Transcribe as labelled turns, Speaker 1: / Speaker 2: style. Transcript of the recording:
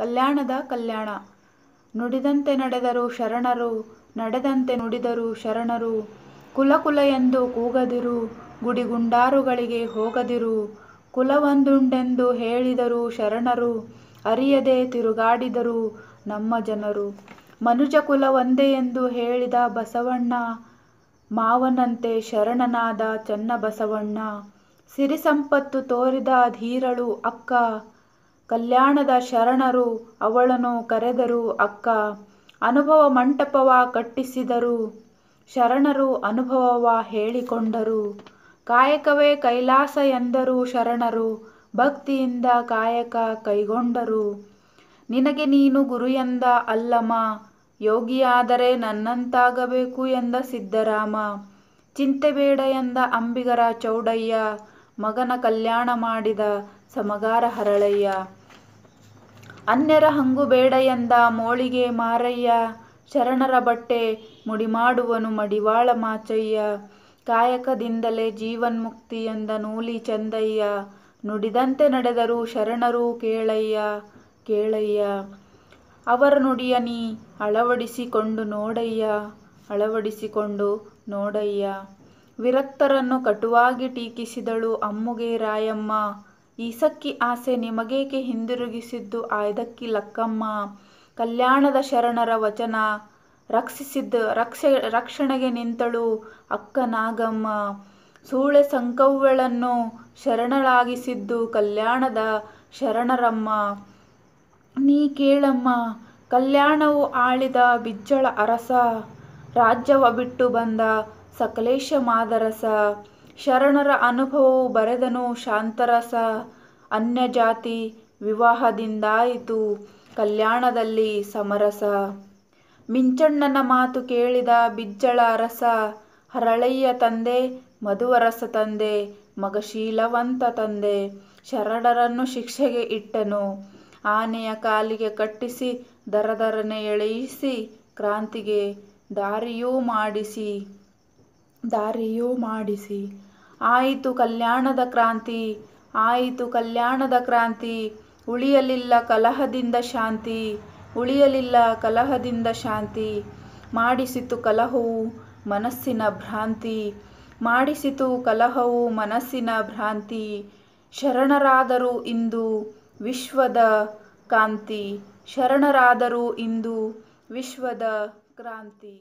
Speaker 1: ಕಲ್ಯಾಣದ ಕಲ್ಯಾಣ ನುಡಿದಂತೆ ನಡೆದರು ಶರಣರು ನಡೆದಂತೆ ನುಡಿದರು ಶರಣರು ಕುಲಕುಲ ಎಂದು ಕೂಗದಿರು ಗುಡಿಗುಂಡಾರುಗಳಿಗೆ ಹೋಗದಿರು ಕುಲವೊಂದುಂಡೆಂದು ಹೇಳಿದರು ಶರಣರು ಅರಿಯದೆ ತಿರುಗಾಡಿದರು ನಮ್ಮ ಜನರು ಮನುಜ ಕುಲ ಒಂದೇ ಎಂದು ಹೇಳಿದ ಬಸವಣ್ಣ ಮಾವನಂತೆ ಶರಣನಾದ ಚನ್ನ ಬಸವಣ್ಣ ಸಿರಿ ಸಂಪತ್ತು ತೋರಿದ ಧೀರಳು ಅಕ್ಕ ಕಲ್ಯಾಣದ ಶರಣರು ಅವಳನ್ನು ಕರೆದರು ಅಕ್ಕ ಅನುಭವ ಮಂಟಪವ ಕಟ್ಟಿಸಿದರು ಶರಣರು ಅನುಭವವ ಹೇಳಿಕೊಂಡರು ಕಾಯಕವೇ ಕೈಲಾಸ ಎಂದರು ಶರಣರು ಭಕ್ತಿಯಿಂದ ಕಾಯಕ ಕೈಗೊಂಡರು ನಿನಗೆ ನೀನು ಗುರು ಎಂದ ಅಲ್ಲಮ್ಮ ಯೋಗಿಯಾದರೆ ನನ್ನಂತಾಗಬೇಕು ಎಂದ ಸಿದ್ದರಾಮ ಚಿಂತೆ ಬೇಡ ಎಂದ ಅಂಬಿಗರ ಚೌಡಯ್ಯ ಮಗನ ಕಲ್ಯಾಣ ಮಾಡಿದ ಸಮಗಾರ ಹರಳಯ್ಯ ಅನ್ಯರ ಹಂಗು ಬೇಡ ಎಂದ ಮೋಳಿಗೆ ಮಾರಯ್ಯ ಶರಣರ ಬಟ್ಟೆ ಮುಡಿಮಾಡುವನು ಮಡಿವಾಳ ಮಾಚಯ್ಯ ಕಾಯಕದಿಂದಲೇ ಜೀವನ್ಮುಕ್ತಿ ಎಂದ ನೂಲಿ ಚಂದಯ್ಯ ನುಡಿದಂತೆ ನಡೆದರು ಶರಣರು ಕೇಳಯ್ಯ ಕೇಳಯ್ಯ ಅವರ ನುಡಿಯ ನೀ ಅಳವಡಿಸಿಕೊಂಡು ನೋಡಯ್ಯ ಅಳವಡಿಸಿಕೊಂಡು ನೋಡಯ್ಯ ವಿರಕ್ತರನ್ನು ಕಟುವಾಗಿ ಟೀಕಿಸಿದಳು ಅಮ್ಮುಗೆ ರಾಯಮ್ಮ ಈಸಕ್ಕಿ ಆಸೆ ನಿಮಗೇಕೆ ಹಿಂದಿರುಗಿಸಿದ್ದು ಆಯ್ದಕ್ಕಿ ಲಕ್ಕಮ್ಮ ಕಲ್ಯಾಣದ ಶರಣರ ವಚನ ರಕ್ಷಿಸಿದ್ದ ರಕ್ಷೆ ರಕ್ಷಣೆಗೆ ನಿಂತಳು ಅಕ್ಕ ನಾಗಮ್ಮ ಸೂಳೆ ಸಂಕವ್ವಳನ್ನು ಶರಣಳಾಗಿಸಿದ್ದು ಕಲ್ಯಾಣದ ಶರಣರಮ್ಮ ನೀ ಕೇಳಮ್ಮ ಕಲ್ಯಾಣವು ಆಳಿದ ಬಿಜ್ಜಳ ಅರಸ ರಾಜ್ಯವ ಬಿಟ್ಟು ಬಂದ ಸಕಲೇಶ ಮಾದರಸ ಶರಣರ ಅನುಭವವು ಬರೆದನು ಶಾಂತರಸ ಅನ್ಯ ಜಾತಿ ವಿವಾಹದಿಂದಾಯಿತು ಕಲ್ಯಾಣದಲ್ಲಿ ಸಮರಸ ಮಿಂಚಣ್ಣನ ಮಾತು ಕೇಳಿದ ಬಿಜ್ಜಳ ರಸ ಹರಳಯ್ಯ ತಂದೆ ಮಧುವರಸ ತಂದೆ ಮಗಶೀಲವಂತ ತಂದೆ ಶರಣರನ್ನು ಶಿಕ್ಷೆಗೆ ಇಟ್ಟನು ಆನೆಯ ಕಾಲಿಗೆ ಕಟ್ಟಿಸಿ ದರದರನೆ ಎಳೆಯಿಸಿ ಕ್ರಾಂತಿಗೆ ದಾರಿಯೂ ಮಾಡಿಸಿ ದಾರಿಯೂ ಮಾಡಿಸಿ ಆಯಿತು ಕಲ್ಯಾಣದ ಕ್ರಾಂತಿ ಆಯಿತು ಕಲ್ಯಾಣದ ಕ್ರಾಂತಿ ಉಳಿಯಲಿಲ್ಲ ಕಲಹದಿಂದ ಶಾಂತಿ ಉಳಿಯಲಿಲ್ಲ ಕಲಹದಿಂದ ಶಾಂತಿ ಮಾಡಿಸಿತು ಕಲಹವು ಮನಸ್ಸಿನ ಭ್ರಾಂತಿ ಮಾಡಿಸಿತು ಕಲಹವು ಮನಸ್ಸಿನ ಭ್ರಾಂತಿ ಶರಣರಾದರು ಇಂದು ವಿಶ್ವದ ಕಾಂತಿ ಶರಣರಾದರು ಇಂದು ವಿಶ್ವದ ಕ್ರಾಂತಿ